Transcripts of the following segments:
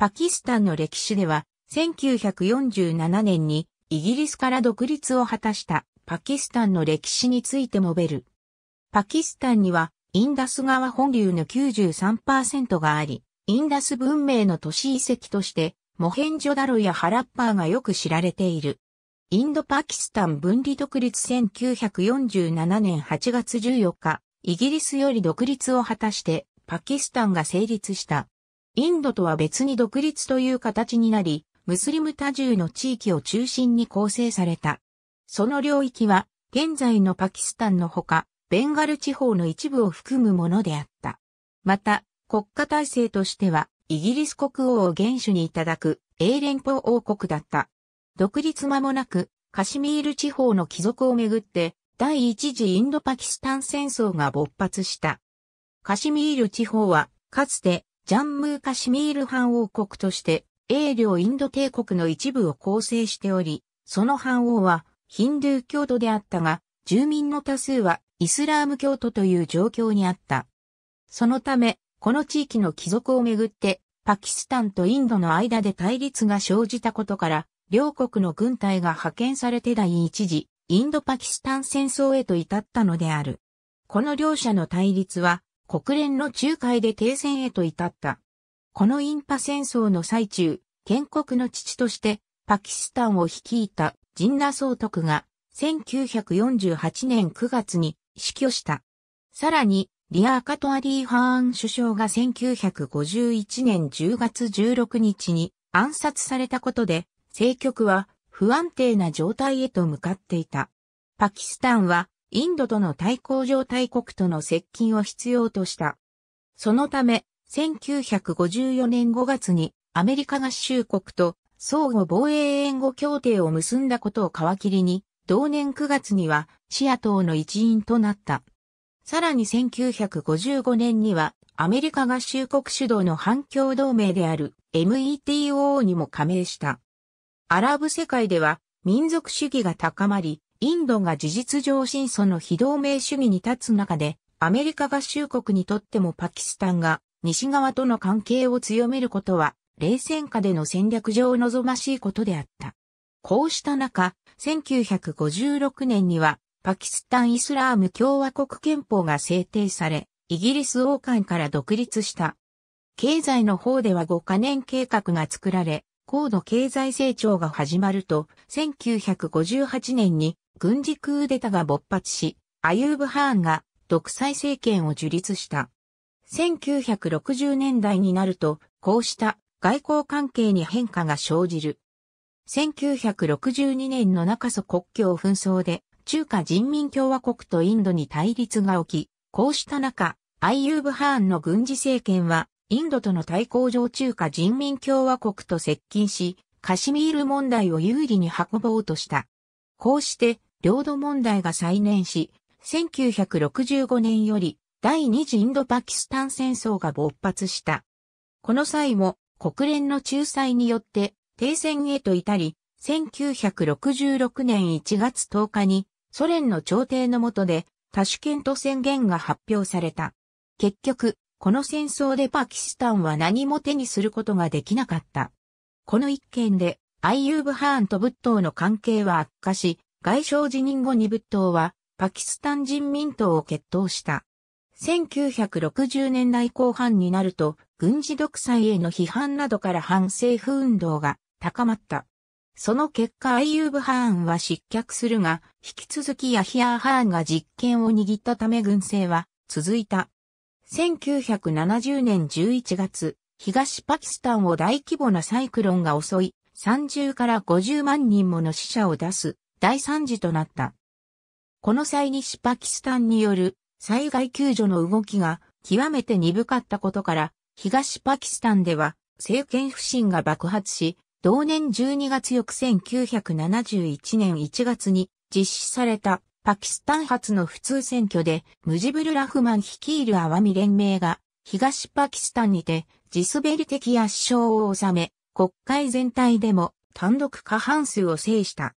パキスタンの歴史では、1947年にイギリスから独立を果たしたパキスタンの歴史について述べる。パキスタンにはインダス川本流の93%があり、インダス文明の都市遺跡として、モヘンジョダロやハラッパーがよく知られている。インドパキスタン分離独立1947年8月14日、イギリスより独立を果たして、パキスタンが成立した。インドとは別に独立という形になり、ムスリム多重の地域を中心に構成された。その領域は、現在のパキスタンのほか、ベンガル地方の一部を含むものであった。また、国家体制としては、イギリス国王を元首にいただく英連邦王国だった。独立間もなく、カシミール地方の貴族をめぐって、第一次インドパキスタン戦争が勃発した。カシミール地方は、かつてジャンムーカシミール藩王国として、英領インド帝国の一部を構成しており、その藩王はヒンドゥー教徒であったが、住民の多数はイスラーム教徒という状況にあった。そのため、この地域の貴族をめぐって、パキスタンとインドの間で対立が生じたことから、両国の軍隊が派遣されて第一次、インド・パキスタン戦争へと至ったのである。この両者の対立は、国連の仲介で停戦へと至った。このインパ戦争の最中、建国の父としてパキスタンを率いたジンナ総督が1948年9月に死去した。さらに、リアーカトアリー・ハーン首相が1951年10月16日に暗殺されたことで、政局は不安定な状態へと向かっていた。パキスタンはインドとの対抗状態国との接近を必要とした。そのため、1954年5月にアメリカ合衆国と相互防衛援護協定を結んだことを皮切りに、同年9月にはシア党の一員となった。さらに1955年にはアメリカ合衆国主導の反共同盟である METO にも加盟した。アラブ世界では民族主義が高まり、インドが事実上真相の非同盟主義に立つ中で、アメリカ合衆国にとってもパキスタンが西側との関係を強めることは、冷戦下での戦略上望ましいことであった。こうした中、1956年には、パキスタン・イスラーム共和国憲法が制定され、イギリス王冠から独立した。経済の方では5カ年計画が作られ、高度経済成長が始まると、1958年に軍事クーデタが勃発し、アユーブ・ハーンが独裁政権を樹立した。1960年代になると、こうした外交関係に変化が生じる。1962年の中ソ国境紛争で中華人民共和国とインドに対立が起き、こうした中、アイユーブ・ハーンの軍事政権は、インドとの対抗上中華人民共和国と接近し、カシミール問題を有利に運ぼうとした。こうして、領土問題が再燃し、1965年より第二次インドパキスタン戦争が勃発した。この際も国連の仲裁によって停戦へと至り、1966年1月10日にソ連の朝廷の下で多種権と宣言が発表された。結局、この戦争でパキスタンは何も手にすることができなかった。この一件で、アイユーブ・ハーンと仏頭の関係は悪化し、外相辞任後に仏頭はパキスタン人民党を決闘した。1960年代後半になると軍事独裁への批判などから反政府運動が高まった。その結果アイユーブ・ハーンは失脚するが、引き続きヤヒアハーンが実権を握ったため軍政は続いた。1970年11月、東パキスタンを大規模なサイクロンが襲い、30から50万人もの死者を出す大惨事となった。この際西パキスタンによる災害救助の動きが極めて鈍かったことから、東パキスタンでは政権不信が爆発し、同年12月翌1971年1月に実施されたパキスタン発の普通選挙でムジブル・ラフマン率いるアワミ連盟が東パキスタンにて地滑り的圧勝を収め国会全体でも単独過半数を制した。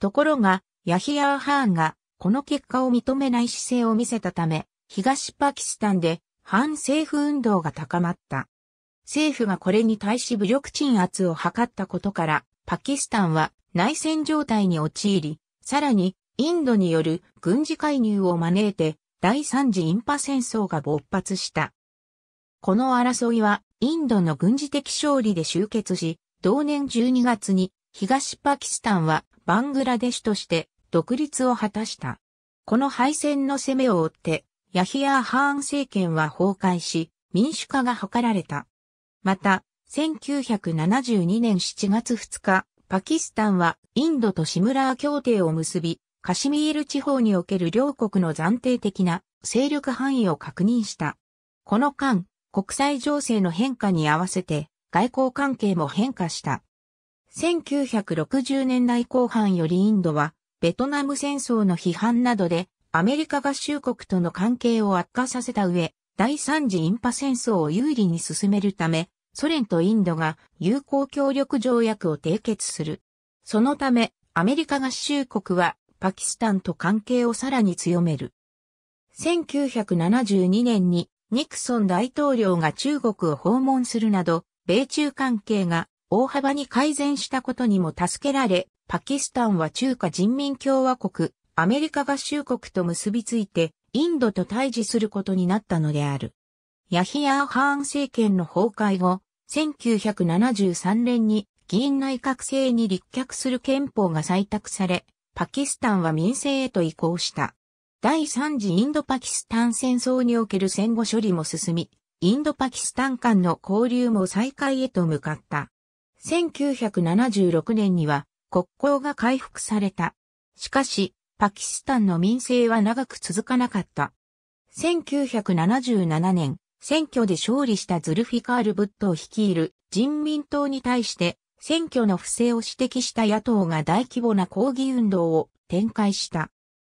ところが、ヤヒヤー・ハーンが、この結果を認めない姿勢を見せたため、東パキスタンで反政府運動が高まった。政府がこれに対し武力鎮圧を図ったことから、パキスタンは内戦状態に陥り、さらにインドによる軍事介入を招いて第三次インパ戦争が勃発した。この争いはインドの軍事的勝利で終結し、同年12月に東パキスタンはバングラデシュとして独立を果たした。この敗戦の攻めを追って、ヤヒヤー・ハーン政権は崩壊し、民主化が図られた。また、1972年7月2日、パキスタンはインドとシムラー協定を結び、カシミール地方における両国の暫定的な勢力範囲を確認した。この間、国際情勢の変化に合わせて外交関係も変化した。1960年代後半よりインドは、ベトナム戦争の批判などで、アメリカ合衆国との関係を悪化させた上、第三次インパ戦争を有利に進めるため、ソ連とインドが友好協力条約を締結する。そのため、アメリカ合衆国はパキスタンと関係をさらに強める。1972年にニクソン大統領が中国を訪問するなど、米中関係が大幅に改善したことにも助けられ、パキスタンは中華人民共和国、アメリカ合衆国と結びついて、インドと対峙することになったのである。ヤヒヤー・ハーン政権の崩壊後、1973年に議員内閣制に立脚する憲法が採択され、パキスタンは民政へと移行した。第3次インド・パキスタン戦争における戦後処理も進み、インド・パキスタン間の交流も再開へと向かった。1976年には国交が回復された。しかし、パキスタンの民政は長く続かなかった。1977年、選挙で勝利したズルフィカール・ブットを率いる人民党に対して選挙の不正を指摘した野党が大規模な抗議運動を展開した。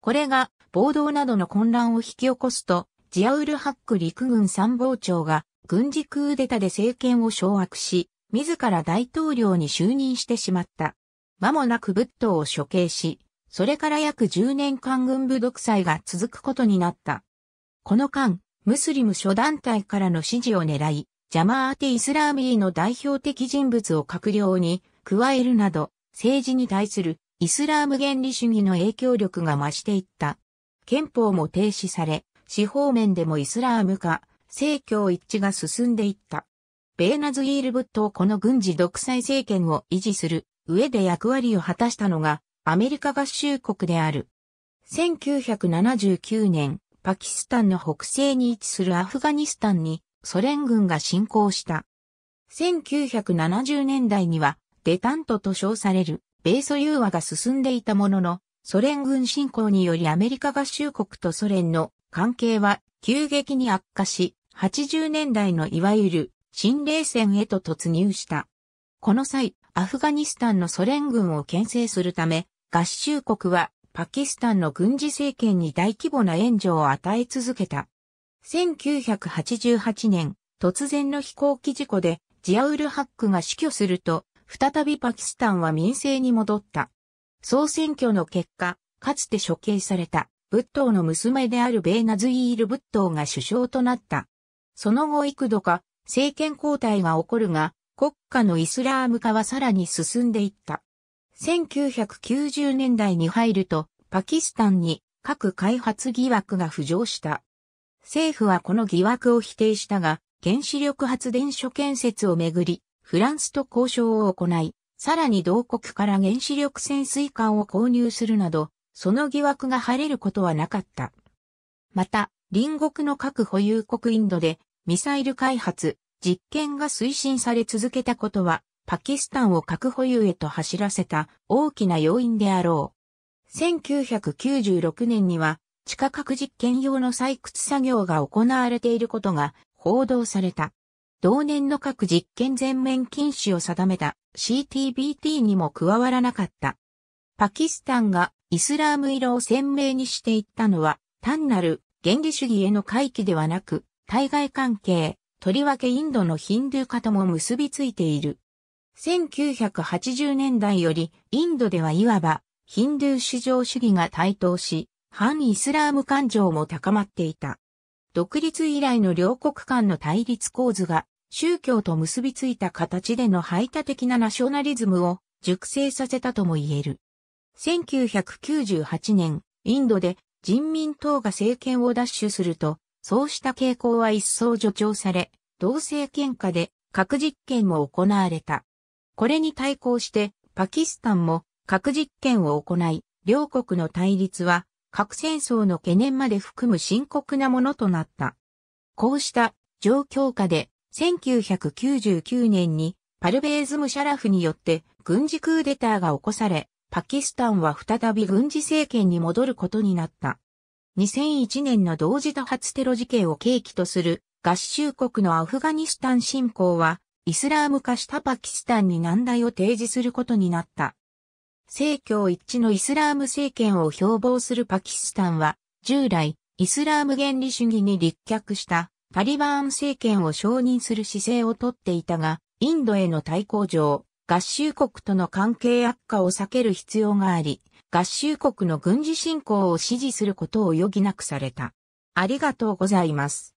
これが暴動などの混乱を引き起こすと、ジアウルハック陸軍参謀長が軍事クーデタで政権を掌握し、自ら大統領に就任してしまった。間もなく仏頭を処刑し、それから約10年間軍部独裁が続くことになった。この間、ムスリム諸団体からの支持を狙い、ジャマーテ・イスラーミーの代表的人物を閣僚に加えるなど、政治に対するイスラーム原理主義の影響力が増していった。憲法も停止され、司法面でもイスラーム化、政教一致が進んでいった。ベーナズイールブットをこの軍事独裁政権を維持する上で役割を果たしたのがアメリカ合衆国である。1979年、パキスタンの北西に位置するアフガニスタンにソ連軍が侵攻した。1970年代にはデタントと称される米ソ融和が進んでいたものの、ソ連軍侵攻によりアメリカ合衆国とソ連の関係は急激に悪化し、80年代のいわゆる新冷戦へと突入した。この際、アフガニスタンのソ連軍を牽制するため、合衆国はパキスタンの軍事政権に大規模な援助を与え続けた。1988年、突然の飛行機事故でジアウルハックが死去すると、再びパキスタンは民政に戻った。総選挙の結果、かつて処刑された仏頭の娘であるベーナズイール仏頭が首相となった。その後幾度か政権交代が起こるが、国家のイスラーム化はさらに進んでいった。1990年代に入ると、パキスタンに核開発疑惑が浮上した。政府はこの疑惑を否定したが、原子力発電所建設をめぐり、フランスと交渉を行い、さらに同国から原子力潜水艦を購入するなど、その疑惑が晴れることはなかった。また、隣国の核保有国インドでミサイル開発、実験が推進され続けたことは、パキスタンを核保有へと走らせた大きな要因であろう。1996年には、地下核実験用の採掘作業が行われていることが報道された。同年の核実験全面禁止を定めた CTBT にも加わらなかった。パキスタンがイスラーム色を鮮明にしていったのは単なる原理主義への回帰ではなく、対外関係、とりわけインドのヒンドゥー化とも結びついている。1980年代より、インドではいわば、ヒンドゥー至上主義が台頭し、反イスラーム感情も高まっていた。独立以来の両国間の対立構図が、宗教と結びついた形での排他的なナショナリズムを熟成させたとも言える。1998年、インドで人民党が政権を奪取すると、そうした傾向は一層助長され、同性喧嘩で核実験も行われた。これに対抗してパキスタンも核実験を行い、両国の対立は核戦争の懸念まで含む深刻なものとなった。こうした状況下で1999年にパルベーズ・ムシャラフによって軍事クーデターが起こされ、パキスタンは再び軍事政権に戻ることになった。2001年の同時多発テロ事件を契機とする合衆国のアフガニスタン侵攻は、イスラーム化したパキスタンに難題を提示することになった。政教一致のイスラーム政権を標榜するパキスタンは、従来、イスラーム原理主義に立脚したタリバーン政権を承認する姿勢をとっていたが、インドへの対抗上、合衆国との関係悪化を避ける必要があり、合衆国の軍事侵攻を支持することを余儀なくされた。ありがとうございます。